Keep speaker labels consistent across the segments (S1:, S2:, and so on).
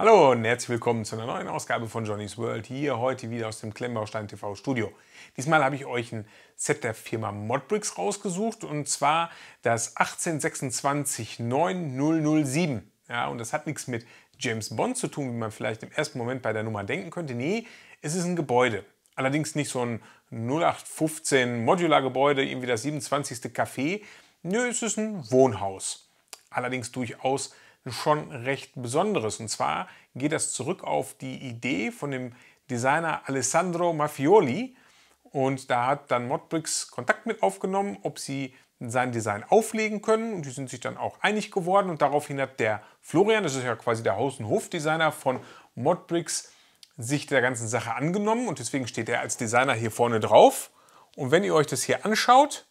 S1: Hallo und herzlich willkommen zu einer neuen Ausgabe von Johnny's World. Hier heute wieder aus dem Klemmbaustein TV Studio. Diesmal habe ich euch ein Set der Firma Modbricks rausgesucht und zwar das 1826907. Ja, und das hat nichts mit James Bond zu tun, wie man vielleicht im ersten Moment bei der Nummer denken könnte. Nee, es ist ein Gebäude. Allerdings nicht so ein 0815 Modular-Gebäude, irgendwie das 27. Café. Nö, es ist ein Wohnhaus. Allerdings durchaus schon recht Besonderes. Und zwar geht das zurück auf die Idee von dem Designer Alessandro Mafioli. Und da hat dann Modbricks Kontakt mit aufgenommen, ob sie sein Design auflegen können. Und die sind sich dann auch einig geworden. Und daraufhin hat der Florian, das ist ja quasi der Haus- und Hofdesigner von Modbricks, sich der ganzen Sache angenommen. Und deswegen steht er als Designer hier vorne drauf. Und wenn ihr euch das hier anschaut,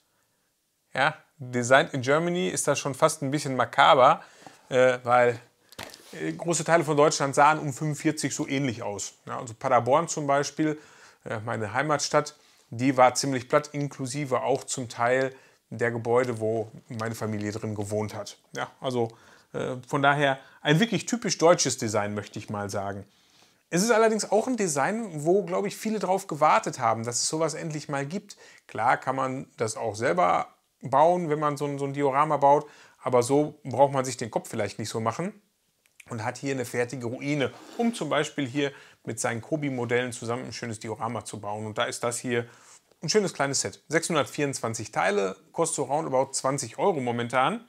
S1: ja, Design in Germany ist das schon fast ein bisschen makaber äh, weil äh, große Teile von Deutschland sahen um 45 so ähnlich aus. Ja, also Paderborn zum Beispiel, äh, meine Heimatstadt, die war ziemlich platt, inklusive auch zum Teil der Gebäude, wo meine Familie drin gewohnt hat. Ja, also äh, von daher ein wirklich typisch deutsches Design, möchte ich mal sagen. Es ist allerdings auch ein Design, wo, glaube ich, viele darauf gewartet haben, dass es sowas endlich mal gibt. Klar kann man das auch selber bauen, wenn man so ein, so ein Diorama baut aber so braucht man sich den Kopf vielleicht nicht so machen und hat hier eine fertige Ruine, um zum Beispiel hier mit seinen Kobi-Modellen zusammen ein schönes Diorama zu bauen. Und da ist das hier ein schönes kleines Set. 624 Teile, kostet so roundabout 20 Euro momentan.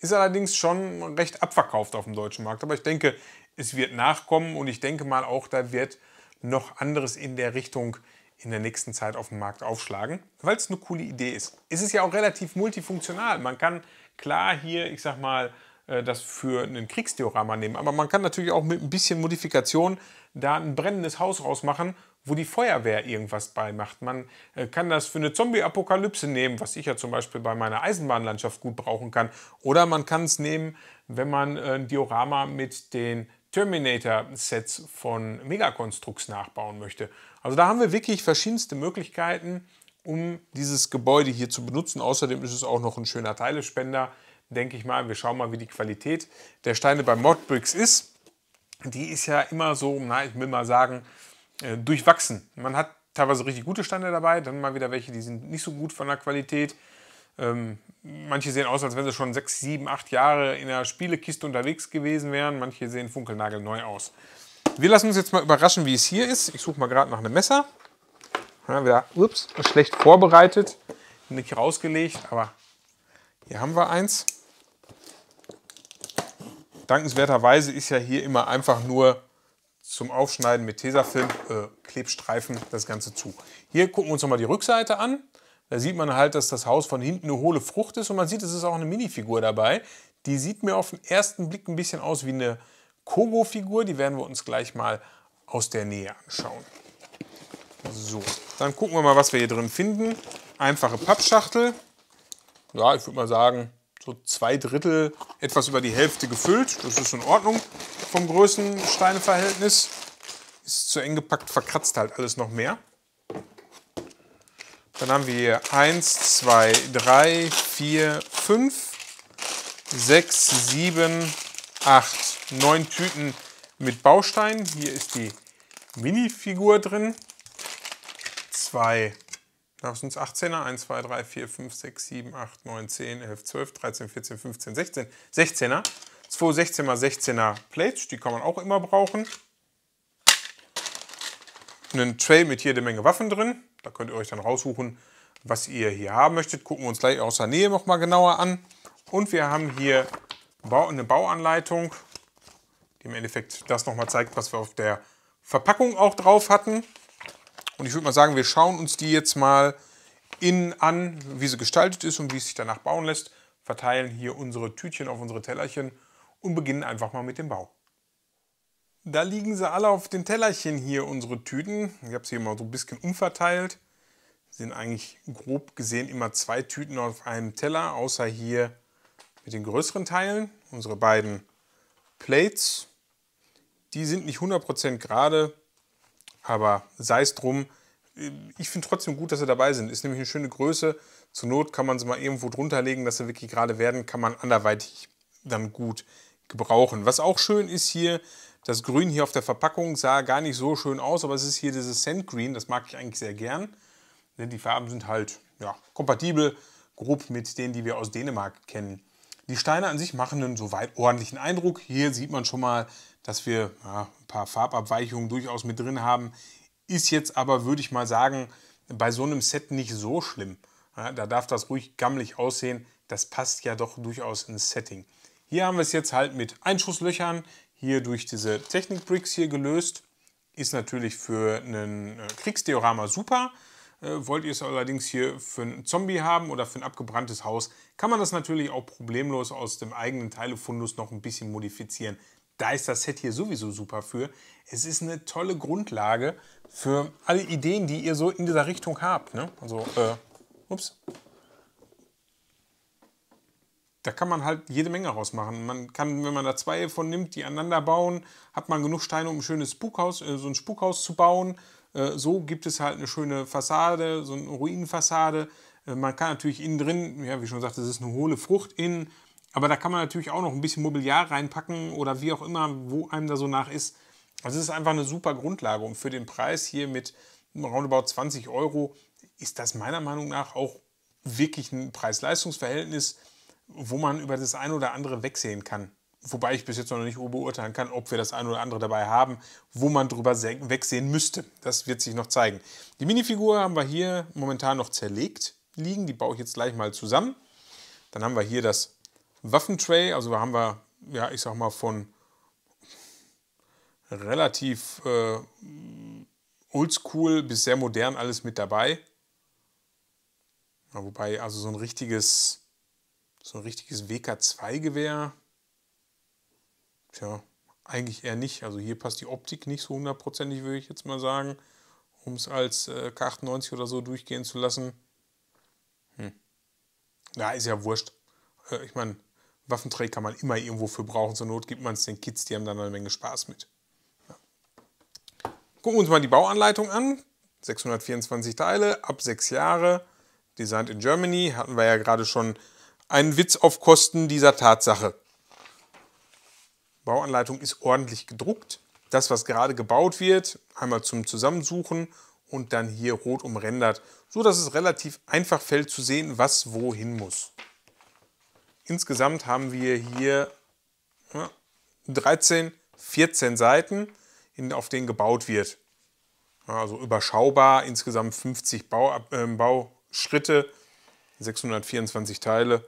S1: Ist allerdings schon recht abverkauft auf dem deutschen Markt. Aber ich denke, es wird nachkommen und ich denke mal auch, da wird noch anderes in der Richtung in der nächsten Zeit auf dem Markt aufschlagen, weil es eine coole Idee ist. Es ist ja auch relativ multifunktional. Man kann klar hier, ich sag mal, äh, das für ein Kriegsdiorama nehmen, aber man kann natürlich auch mit ein bisschen Modifikation da ein brennendes Haus rausmachen, wo die Feuerwehr irgendwas beimacht. Man äh, kann das für eine Zombie-Apokalypse nehmen, was ich ja zum Beispiel bei meiner Eisenbahnlandschaft gut brauchen kann. Oder man kann es nehmen, wenn man äh, ein Diorama mit den Terminator-Sets von Megaconstructs nachbauen möchte. Also da haben wir wirklich verschiedenste Möglichkeiten, um dieses Gebäude hier zu benutzen. Außerdem ist es auch noch ein schöner Teilespender, denke ich mal. Wir schauen mal, wie die Qualität der Steine bei Modbricks ist. Die ist ja immer so, na, ich will mal sagen, äh, durchwachsen. Man hat teilweise richtig gute Steine dabei, dann mal wieder welche, die sind nicht so gut von der Qualität. Ähm, manche sehen aus, als wenn sie schon sechs, sieben, acht Jahre in der Spielekiste unterwegs gewesen wären. Manche sehen funkelnagelneu aus. Wir lassen uns jetzt mal überraschen, wie es hier ist. Ich suche mal gerade nach einem Messer. Ja, wieder ups, schlecht vorbereitet. Nicht rausgelegt, aber hier haben wir eins. Dankenswerterweise ist ja hier immer einfach nur zum Aufschneiden mit Tesafilm, äh, Klebstreifen das Ganze zu. Hier gucken wir uns nochmal die Rückseite an. Da sieht man halt, dass das Haus von hinten eine hohle Frucht ist und man sieht, es ist auch eine Minifigur dabei. Die sieht mir auf den ersten Blick ein bisschen aus wie eine Kogo-Figur. Die werden wir uns gleich mal aus der Nähe anschauen. So, dann gucken wir mal, was wir hier drin finden. Einfache Pappschachtel. Ja, ich würde mal sagen, so zwei Drittel, etwas über die Hälfte gefüllt. Das ist in Ordnung vom Größensteineverhältnis. Ist zu eng gepackt, verkratzt halt alles noch mehr. Dann haben wir hier 1, 2, 3, 4, 5, 6, 7, 8, 9 Tüten mit Bausteinen. Hier ist die Minifigur drin. 2, was sind es? 18er? 1, 2, 3, 4, 5, 6, 7, 8, 9, 10, 11, 12, 13, 14, 15, 16. 16er. 2 16 mal 16er Plates, die kann man auch immer brauchen. Einen Tray mit jede Menge Waffen drin. Da könnt ihr euch dann raussuchen, was ihr hier haben möchtet. Gucken wir uns gleich aus der Nähe nochmal genauer an. Und wir haben hier eine Bauanleitung, die im Endeffekt das nochmal zeigt, was wir auf der Verpackung auch drauf hatten. Und ich würde mal sagen, wir schauen uns die jetzt mal innen an, wie sie gestaltet ist und wie es sich danach bauen lässt, verteilen hier unsere Tütchen auf unsere Tellerchen und beginnen einfach mal mit dem Bau. Da liegen sie alle auf den Tellerchen hier, unsere Tüten. Ich habe sie mal so ein bisschen umverteilt. Sind eigentlich grob gesehen immer zwei Tüten auf einem Teller, außer hier mit den größeren Teilen. Unsere beiden Plates, die sind nicht 100% gerade, aber sei es drum. Äh, ich finde trotzdem gut, dass sie dabei sind. Ist nämlich eine schöne Größe. Zur Not kann man sie mal irgendwo drunter legen, dass sie wirklich gerade werden. Kann man anderweitig dann gut gebrauchen. Was auch schön ist hier, das Grün hier auf der Verpackung sah gar nicht so schön aus, aber es ist hier dieses Sand Green, das mag ich eigentlich sehr gern. Denn ne, Die Farben sind halt ja, kompatibel, grob mit denen, die wir aus Dänemark kennen. Die Steine an sich machen einen soweit ordentlichen Eindruck. Hier sieht man schon mal, dass wir ja, ein paar Farbabweichungen durchaus mit drin haben. Ist jetzt aber, würde ich mal sagen, bei so einem Set nicht so schlimm. Ja, da darf das ruhig gammelig aussehen. Das passt ja doch durchaus ins Setting. Hier haben wir es jetzt halt mit Einschusslöchern hier durch diese Technik-Bricks hier gelöst. Ist natürlich für ein äh, Kriegsdiorama super. Äh, wollt ihr es allerdings hier für einen Zombie haben oder für ein abgebranntes Haus, kann man das natürlich auch problemlos aus dem eigenen Teilefundus noch ein bisschen modifizieren. Da ist das Set hier sowieso super für. Es ist eine tolle Grundlage für alle Ideen, die ihr so in dieser Richtung habt. Ne? Also, äh, ups, da kann man halt jede Menge rausmachen. Man kann, wenn man da zwei von nimmt, die aneinander bauen, hat man genug Steine, um ein schönes Spukhaus, äh, so ein Spukhaus zu bauen. Äh, so gibt es halt eine schöne Fassade, so eine Ruinenfassade. Äh, man kann natürlich innen drin, ja, wie schon gesagt, das ist eine hohle Frucht innen, aber da kann man natürlich auch noch ein bisschen Mobiliar reinpacken oder wie auch immer, wo einem da so nach ist. Also es ist einfach eine super Grundlage und für den Preis hier mit roundabout 20 Euro ist das meiner Meinung nach auch wirklich ein Preis-Leistungs-Verhältnis, wo man über das eine oder andere wegsehen kann. Wobei ich bis jetzt noch nicht beurteilen kann, ob wir das eine oder andere dabei haben, wo man drüber wegsehen müsste. Das wird sich noch zeigen. Die Minifigur haben wir hier momentan noch zerlegt liegen. Die baue ich jetzt gleich mal zusammen. Dann haben wir hier das Waffentray. Also da haben wir, ja, ich sag mal, von relativ äh, oldschool bis sehr modern alles mit dabei. Ja, wobei, also so ein richtiges so ein richtiges WK2-Gewehr, tja, eigentlich eher nicht. Also hier passt die Optik nicht so hundertprozentig, würde ich jetzt mal sagen, um es als äh, K98 oder so durchgehen zu lassen. Hm. Ja, ist ja wurscht. Äh, ich meine, Waffenträger kann man immer irgendwo für brauchen. Zur Not gibt man es den Kids, die haben dann eine Menge Spaß mit. Ja. Gucken wir uns mal die Bauanleitung an. 624 Teile, ab sechs Jahre, designed in Germany, hatten wir ja gerade schon ein Witz auf Kosten dieser Tatsache. Bauanleitung ist ordentlich gedruckt. Das, was gerade gebaut wird, einmal zum Zusammensuchen und dann hier rot umrendert, so dass es relativ einfach fällt zu sehen, was wohin muss. Insgesamt haben wir hier 13, 14 Seiten, auf denen gebaut wird. Also überschaubar, insgesamt 50 äh, Bauschritte, 624 Teile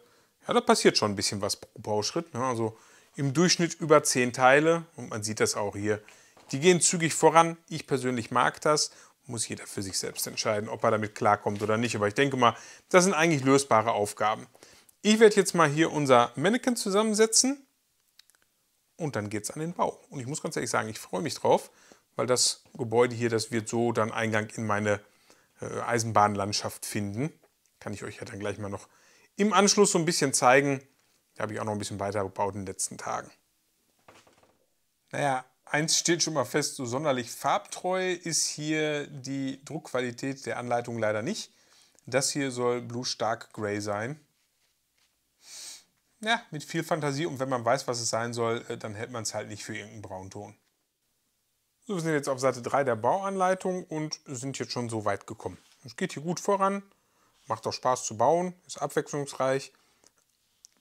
S1: ja, da passiert schon ein bisschen was pro Bauschritt. Ne? Also im Durchschnitt über 10 Teile und man sieht das auch hier. Die gehen zügig voran. Ich persönlich mag das. Muss jeder für sich selbst entscheiden, ob er damit klarkommt oder nicht. Aber ich denke mal, das sind eigentlich lösbare Aufgaben. Ich werde jetzt mal hier unser Mannequin zusammensetzen und dann geht es an den Bau. Und ich muss ganz ehrlich sagen, ich freue mich drauf, weil das Gebäude hier, das wird so dann Eingang in meine äh, Eisenbahnlandschaft finden. Kann ich euch ja dann gleich mal noch im Anschluss so ein bisschen zeigen. Da habe ich auch noch ein bisschen weitergebaut in den letzten Tagen. Naja, eins steht schon mal fest, so sonderlich farbtreu ist hier die Druckqualität der Anleitung leider nicht. Das hier soll Blue Stark Grey sein. Ja, mit viel Fantasie und wenn man weiß, was es sein soll, äh, dann hält man es halt nicht für irgendeinen Braunton. So, wir sind jetzt auf Seite 3 der Bauanleitung und sind jetzt schon so weit gekommen. Es geht hier gut voran macht auch Spaß zu bauen, ist abwechslungsreich.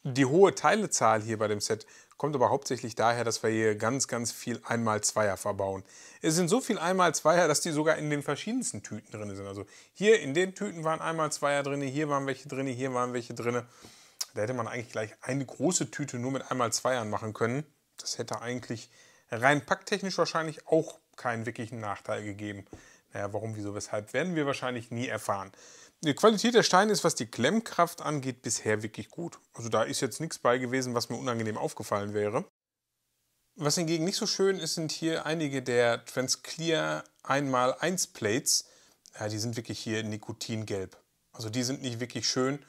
S1: Die hohe Teilezahl hier bei dem Set kommt aber hauptsächlich daher, dass wir hier ganz, ganz viel einmal Zweier verbauen. Es sind so viel einmal Zweier, dass die sogar in den verschiedensten Tüten drin sind. Also hier in den Tüten waren einmal Zweier drin, hier waren welche drin, hier waren welche drin. Da hätte man eigentlich gleich eine große Tüte nur mit einmal Zweiern machen können. Das hätte eigentlich rein packtechnisch wahrscheinlich auch keinen wirklichen Nachteil gegeben. Naja, warum, wieso, weshalb, werden wir wahrscheinlich nie erfahren. Die Qualität der Steine ist, was die Klemmkraft angeht, bisher wirklich gut. Also da ist jetzt nichts bei gewesen, was mir unangenehm aufgefallen wäre. Was hingegen nicht so schön ist, sind hier einige der Transclear 1x1 Plates. Ja, die sind wirklich hier nikotingelb. Also die sind nicht wirklich schön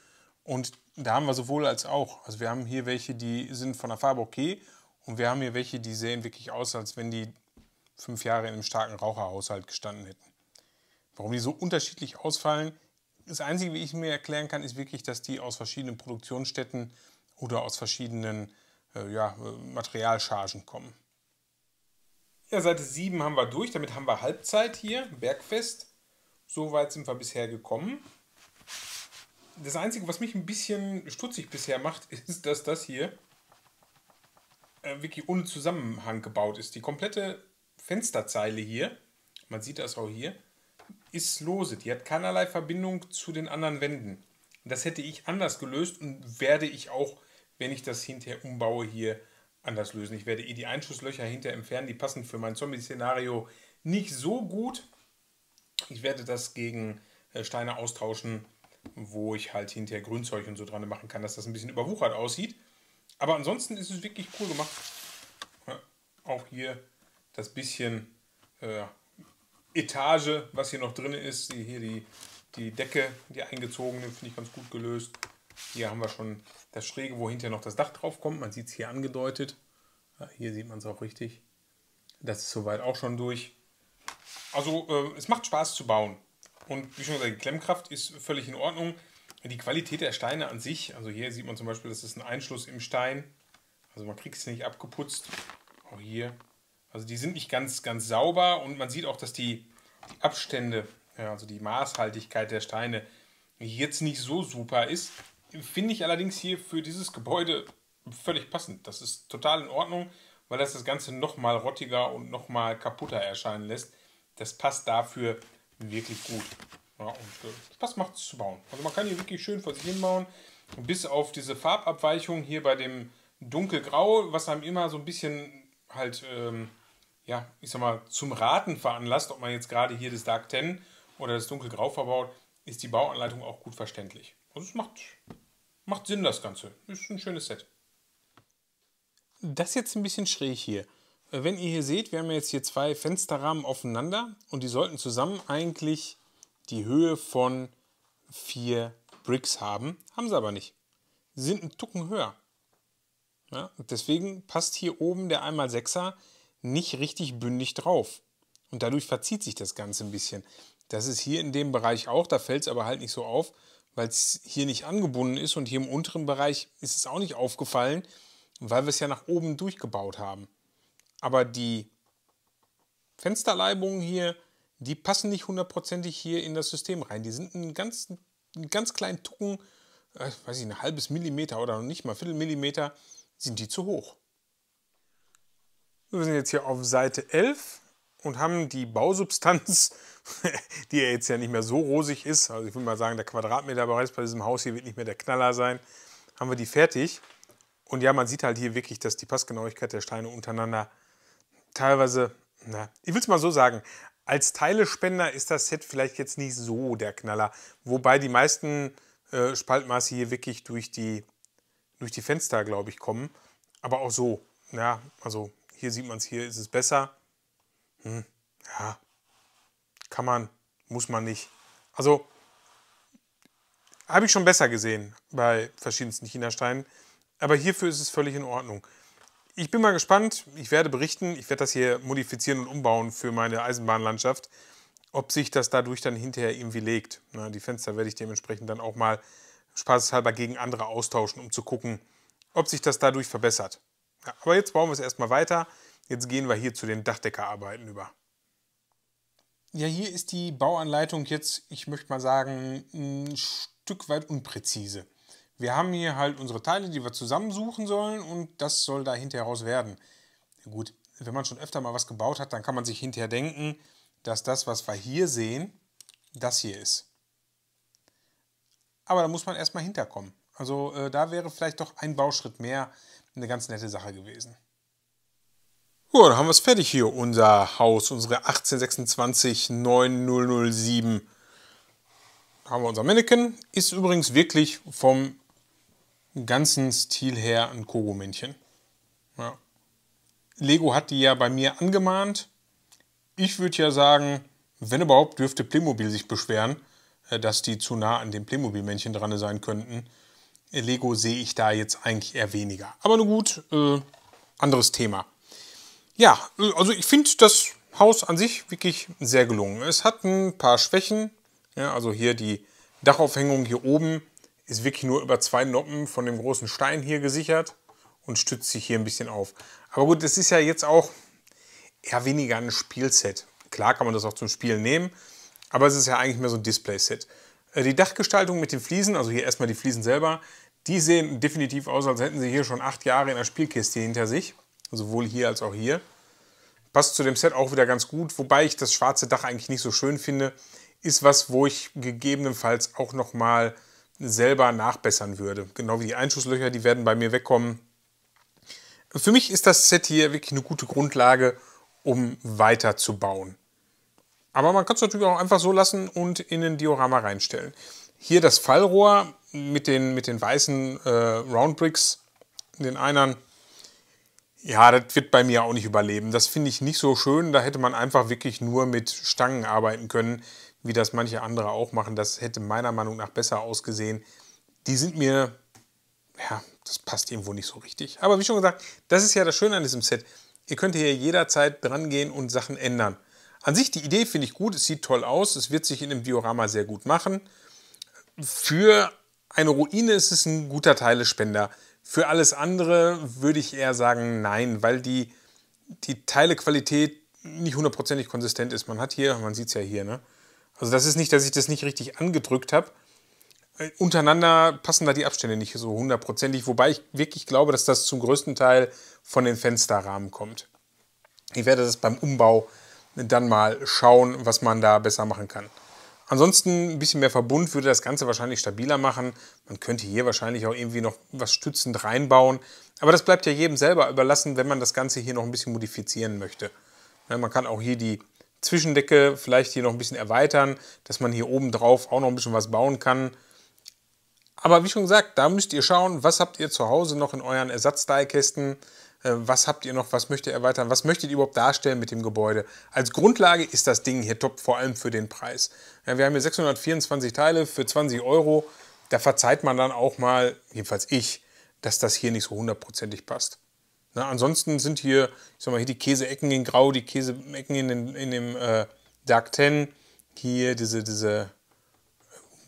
S1: und da haben wir sowohl als auch. Also wir haben hier welche, die sind von der Farbe okay und wir haben hier welche, die sehen wirklich aus, als wenn die fünf Jahre in einem starken Raucherhaushalt gestanden hätten. Warum die so unterschiedlich ausfallen, das Einzige, wie ich mir erklären kann, ist wirklich, dass die aus verschiedenen Produktionsstätten oder aus verschiedenen äh, ja, Materialchargen kommen. Ja, Seite 7 haben wir durch, damit haben wir Halbzeit hier, Bergfest. So weit sind wir bisher gekommen. Das Einzige, was mich ein bisschen stutzig bisher macht, ist, dass das hier äh, wirklich ohne Zusammenhang gebaut ist. Die komplette Fensterzeile hier, man sieht das auch hier, ist lose, die hat keinerlei Verbindung zu den anderen Wänden. Das hätte ich anders gelöst und werde ich auch, wenn ich das hinterher umbaue, hier anders lösen. Ich werde eh die Einschusslöcher hinterher entfernen, die passen für mein Zombie-Szenario nicht so gut. Ich werde das gegen äh, Steine austauschen, wo ich halt hinterher Grünzeug und so dran machen kann, dass das ein bisschen überwuchert aussieht. Aber ansonsten ist es wirklich cool gemacht. Äh, auch hier das bisschen äh, Etage, was hier noch drin ist, die, hier die, die Decke, die eingezogene, finde ich ganz gut gelöst. Hier haben wir schon das Schräge, wo hinterher noch das Dach drauf kommt. Man sieht es hier angedeutet. Ja, hier sieht man es auch richtig. Das ist soweit auch schon durch. Also äh, es macht Spaß zu bauen. Und wie schon gesagt, die Klemmkraft ist völlig in Ordnung. Die Qualität der Steine an sich, also hier sieht man zum Beispiel, das ist ein Einschluss im Stein. Also man kriegt es nicht abgeputzt. Auch hier also die sind nicht ganz, ganz sauber und man sieht auch, dass die, die Abstände, ja, also die Maßhaltigkeit der Steine jetzt nicht so super ist. Finde ich allerdings hier für dieses Gebäude völlig passend. Das ist total in Ordnung, weil das das Ganze nochmal rottiger und nochmal kaputter erscheinen lässt. Das passt dafür wirklich gut. Ja, und das äh, macht es zu bauen. Also man kann hier wirklich schön vor sich hinbauen. Bis auf diese Farbabweichung hier bei dem dunkelgrau, was einem immer so ein bisschen halt ähm, ja, ich sag mal, zum Raten veranlasst, ob man jetzt gerade hier das Dark Ten oder das Dunkelgrau verbaut, ist die Bauanleitung auch gut verständlich. Also es macht, macht Sinn, das Ganze. Ist ein schönes Set. Das ist jetzt ein bisschen schräg hier. Äh, wenn ihr hier seht, wir haben jetzt hier zwei Fensterrahmen aufeinander und die sollten zusammen eigentlich die Höhe von vier Bricks haben. Haben sie aber nicht. Sie sind einen Tucken höher. Ja, deswegen passt hier oben der 1 x 6er nicht richtig bündig drauf. Und dadurch verzieht sich das Ganze ein bisschen. Das ist hier in dem Bereich auch, da fällt es aber halt nicht so auf, weil es hier nicht angebunden ist und hier im unteren Bereich ist es auch nicht aufgefallen, weil wir es ja nach oben durchgebaut haben. Aber die Fensterleibungen hier, die passen nicht hundertprozentig hier in das System rein. Die sind einen ganz, einen ganz kleinen Tucken, äh, weiß ich, ein halbes Millimeter oder noch nicht mal Viertelmillimeter, sind die zu hoch. Wir sind jetzt hier auf Seite 11 und haben die Bausubstanz, die ja jetzt ja nicht mehr so rosig ist, also ich würde mal sagen, der Quadratmeterbereich bei diesem Haus hier wird nicht mehr der Knaller sein, haben wir die fertig. Und ja, man sieht halt hier wirklich, dass die Passgenauigkeit der Steine untereinander teilweise, na, ich will es mal so sagen, als Teilespender ist das Set vielleicht jetzt nicht so der Knaller. Wobei die meisten äh, Spaltmaße hier wirklich durch die, durch die Fenster, glaube ich, kommen. Aber auch so, ja, also hier sieht man es, hier ist es besser. Hm, ja, kann man, muss man nicht. Also habe ich schon besser gesehen bei verschiedensten Chinasteinen. Aber hierfür ist es völlig in Ordnung. Ich bin mal gespannt. Ich werde berichten. Ich werde das hier modifizieren und umbauen für meine Eisenbahnlandschaft. Ob sich das dadurch dann hinterher irgendwie legt. Na, die Fenster werde ich dementsprechend dann auch mal spaßeshalber gegen andere austauschen, um zu gucken, ob sich das dadurch verbessert aber jetzt bauen wir es erstmal weiter. Jetzt gehen wir hier zu den Dachdeckerarbeiten über. Ja, hier ist die Bauanleitung jetzt, ich möchte mal sagen, ein Stück weit unpräzise. Wir haben hier halt unsere Teile, die wir zusammensuchen sollen und das soll da hinterher raus werden. Gut, wenn man schon öfter mal was gebaut hat, dann kann man sich hinterher denken, dass das, was wir hier sehen, das hier ist. Aber da muss man erstmal hinterkommen. Also äh, da wäre vielleicht doch ein Bauschritt mehr eine ganz nette Sache gewesen. Ja, dann haben wir es fertig hier, unser Haus, unsere 1826907. Da haben wir unser Mannequin. Ist übrigens wirklich vom ganzen Stil her ein Kogo-Männchen. Ja. Lego hat die ja bei mir angemahnt. Ich würde ja sagen, wenn überhaupt, dürfte Playmobil sich beschweren, äh, dass die zu nah an dem Playmobil-Männchen dran sein könnten. Lego sehe ich da jetzt eigentlich eher weniger. Aber nun gut, äh, anderes Thema. Ja, äh, also ich finde das Haus an sich wirklich sehr gelungen. Es hat ein paar Schwächen. Ja, also hier die Dachaufhängung hier oben ist wirklich nur über zwei Noppen von dem großen Stein hier gesichert und stützt sich hier ein bisschen auf. Aber gut, es ist ja jetzt auch eher weniger ein Spielset. Klar kann man das auch zum Spielen nehmen, aber es ist ja eigentlich mehr so ein Display-Set. Äh, die Dachgestaltung mit den Fliesen, also hier erstmal die Fliesen selber, die sehen definitiv aus, als hätten sie hier schon acht Jahre in der Spielkiste hinter sich. Sowohl hier als auch hier. Passt zu dem Set auch wieder ganz gut, wobei ich das schwarze Dach eigentlich nicht so schön finde. Ist was, wo ich gegebenenfalls auch nochmal selber nachbessern würde. Genau wie die Einschusslöcher, die werden bei mir wegkommen. Für mich ist das Set hier wirklich eine gute Grundlage, um weiterzubauen. Aber man kann es natürlich auch einfach so lassen und in ein Diorama reinstellen. Hier das Fallrohr mit den, mit den weißen äh, Roundbricks, den einen. Ja, das wird bei mir auch nicht überleben. Das finde ich nicht so schön. Da hätte man einfach wirklich nur mit Stangen arbeiten können, wie das manche andere auch machen. Das hätte meiner Meinung nach besser ausgesehen. Die sind mir, ja, das passt irgendwo nicht so richtig. Aber wie schon gesagt, das ist ja das Schöne an diesem Set. Ihr könnt hier jederzeit dran gehen und Sachen ändern. An sich die Idee finde ich gut, es sieht toll aus, es wird sich in dem Diorama sehr gut machen für eine Ruine ist es ein guter Teilespender. Für alles andere würde ich eher sagen nein, weil die, die Teilequalität nicht hundertprozentig konsistent ist. Man hat hier, man sieht es ja hier, ne? Also das ist nicht, dass ich das nicht richtig angedrückt habe. Äh, untereinander passen da die Abstände nicht so hundertprozentig, wobei ich wirklich glaube, dass das zum größten Teil von den Fensterrahmen kommt. Ich werde das beim Umbau dann mal schauen, was man da besser machen kann. Ansonsten ein bisschen mehr Verbund würde das Ganze wahrscheinlich stabiler machen. Man könnte hier wahrscheinlich auch irgendwie noch was stützend reinbauen. Aber das bleibt ja jedem selber überlassen, wenn man das Ganze hier noch ein bisschen modifizieren möchte. Ja, man kann auch hier die Zwischendecke vielleicht hier noch ein bisschen erweitern, dass man hier oben drauf auch noch ein bisschen was bauen kann. Aber wie schon gesagt, da müsst ihr schauen, was habt ihr zu Hause noch in euren Ersatzteilkästen. Äh, was habt ihr noch, was möchtet ihr erweitern, was möchtet ihr überhaupt darstellen mit dem Gebäude. Als Grundlage ist das Ding hier top, vor allem für den Preis. Ja, wir haben hier 624 Teile für 20 Euro. Da verzeiht man dann auch mal, jedenfalls ich, dass das hier nicht so hundertprozentig passt. Na, ansonsten sind hier, ich sag mal, hier die Käseecken in Grau, die Käseecken in, in dem äh, Dark Ten, hier diese, diese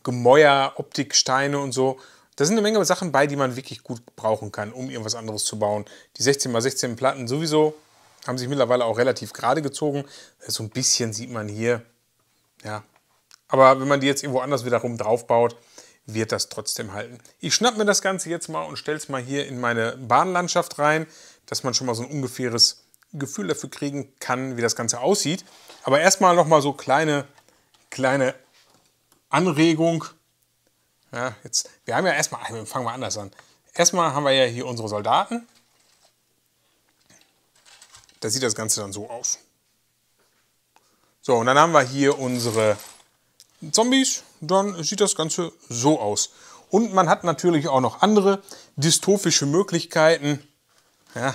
S1: Gemäuer, Optiksteine und so. Da sind eine Menge Sachen bei, die man wirklich gut brauchen kann, um irgendwas anderes zu bauen. Die 16x16 Platten sowieso haben sich mittlerweile auch relativ gerade gezogen. So ein bisschen sieht man hier. Ja. Aber wenn man die jetzt irgendwo anders wieder rum drauf baut, wird das trotzdem halten. Ich schnapp mir das Ganze jetzt mal und stelle es mal hier in meine Bahnlandschaft rein, dass man schon mal so ein ungefähres Gefühl dafür kriegen kann, wie das Ganze aussieht. Aber erstmal nochmal so kleine, kleine Anregung, ja, jetzt, wir haben ja erstmal, fangen wir anders an. Erstmal haben wir ja hier unsere Soldaten. Da sieht das Ganze dann so aus. So, und dann haben wir hier unsere Zombies. Dann sieht das Ganze so aus. Und man hat natürlich auch noch andere dystopische Möglichkeiten. Ja,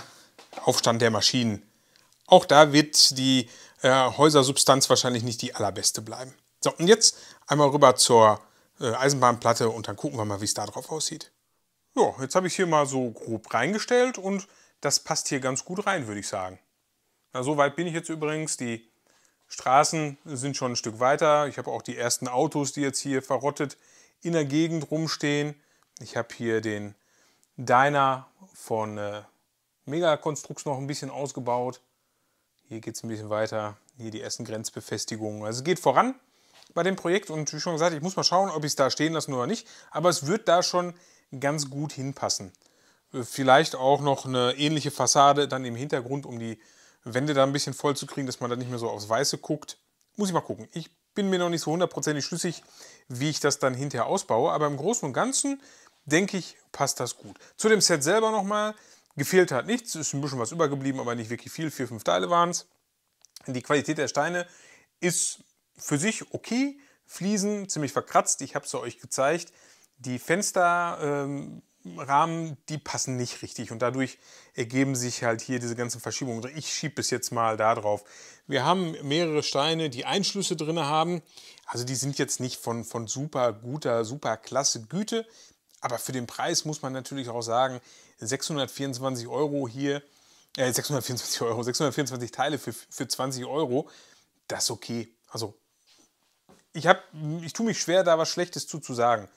S1: Aufstand der Maschinen. Auch da wird die äh, Häusersubstanz wahrscheinlich nicht die allerbeste bleiben. So, und jetzt einmal rüber zur äh, Eisenbahnplatte und dann gucken wir mal, wie es da drauf aussieht. Ja, jetzt habe ich hier mal so grob reingestellt und das passt hier ganz gut rein, würde ich sagen. Na, so weit bin ich jetzt übrigens. Die Straßen sind schon ein Stück weiter. Ich habe auch die ersten Autos, die jetzt hier verrottet in der Gegend rumstehen. Ich habe hier den Diner von äh, Megakonstruks noch ein bisschen ausgebaut. Hier geht es ein bisschen weiter. Hier die ersten Grenzbefestigungen. Also es geht voran bei dem Projekt und wie schon gesagt, ich muss mal schauen, ob ich es da stehen lassen oder nicht, aber es wird da schon ganz gut hinpassen. Äh, vielleicht auch noch eine ähnliche Fassade dann im Hintergrund, um die Wände da ein bisschen voll zu kriegen, dass man da nicht mehr so aufs Weiße guckt. Muss ich mal gucken. Ich bin mir noch nicht so hundertprozentig schlüssig, wie ich das dann hinterher ausbaue, aber im Großen und Ganzen denke ich, passt das gut. Zu dem Set selber nochmal, gefehlt hat nichts, ist ein bisschen was übergeblieben, aber nicht wirklich viel, vier, fünf Teile waren es. Die Qualität der Steine ist für sich okay. Fliesen ziemlich verkratzt, ich habe es euch gezeigt. Die Fensterrahmen, ähm, die passen nicht richtig und dadurch ergeben sich halt hier diese ganzen Verschiebungen. Also ich schiebe es jetzt mal da drauf. Wir haben mehrere Steine, die Einschlüsse drin haben. Also die sind jetzt nicht von, von super guter, super klasse Güte. Aber für den Preis muss man natürlich auch sagen, 624 Euro hier, äh, 624 Euro, 624 Teile für, für 20 Euro, das ist okay. Also ich, ich tue mich schwer, da was Schlechtes zu, sagen.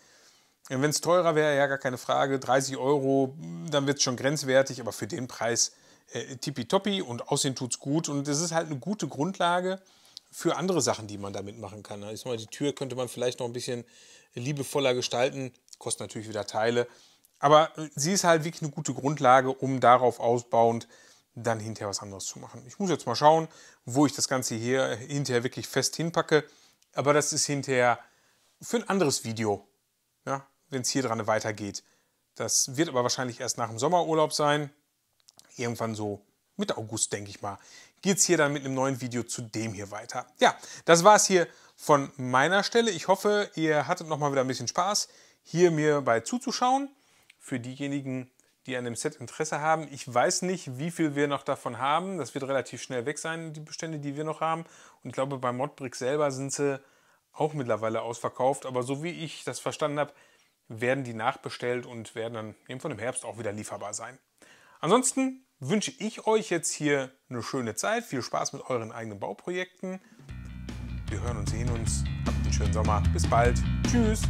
S1: Wenn es teurer wäre, ja, gar keine Frage. 30 Euro, dann wird es schon grenzwertig, aber für den Preis äh, tippitoppi und aussehen tut es gut. Und es ist halt eine gute Grundlage für andere Sachen, die man damit machen kann. Ne? Ich sag mal, die Tür könnte man vielleicht noch ein bisschen liebevoller gestalten, kostet natürlich wieder Teile. Aber äh, sie ist halt wirklich eine gute Grundlage, um darauf ausbauend dann hinterher was anderes zu machen. Ich muss jetzt mal schauen, wo ich das Ganze hier hinterher wirklich fest hinpacke. Aber das ist hinterher für ein anderes Video, ja, wenn es hier dran weitergeht. Das wird aber wahrscheinlich erst nach dem Sommerurlaub sein. Irgendwann so Mitte August, denke ich mal, geht es hier dann mit einem neuen Video zu dem hier weiter. Ja, das war es hier von meiner Stelle. Ich hoffe, ihr hattet nochmal wieder ein bisschen Spaß, hier mir bei zuzuschauen. Für diejenigen, die an dem Set Interesse haben. Ich weiß nicht, wie viel wir noch davon haben. Das wird relativ schnell weg sein, die Bestände, die wir noch haben. Und ich glaube, bei Modbrick selber sind sie auch mittlerweile ausverkauft. Aber so wie ich das verstanden habe, werden die nachbestellt und werden dann eben von dem Herbst auch wieder lieferbar sein. Ansonsten wünsche ich euch jetzt hier eine schöne Zeit, viel Spaß mit euren eigenen Bauprojekten. Wir hören und sehen uns. Habt einen schönen Sommer. Bis bald. Tschüss.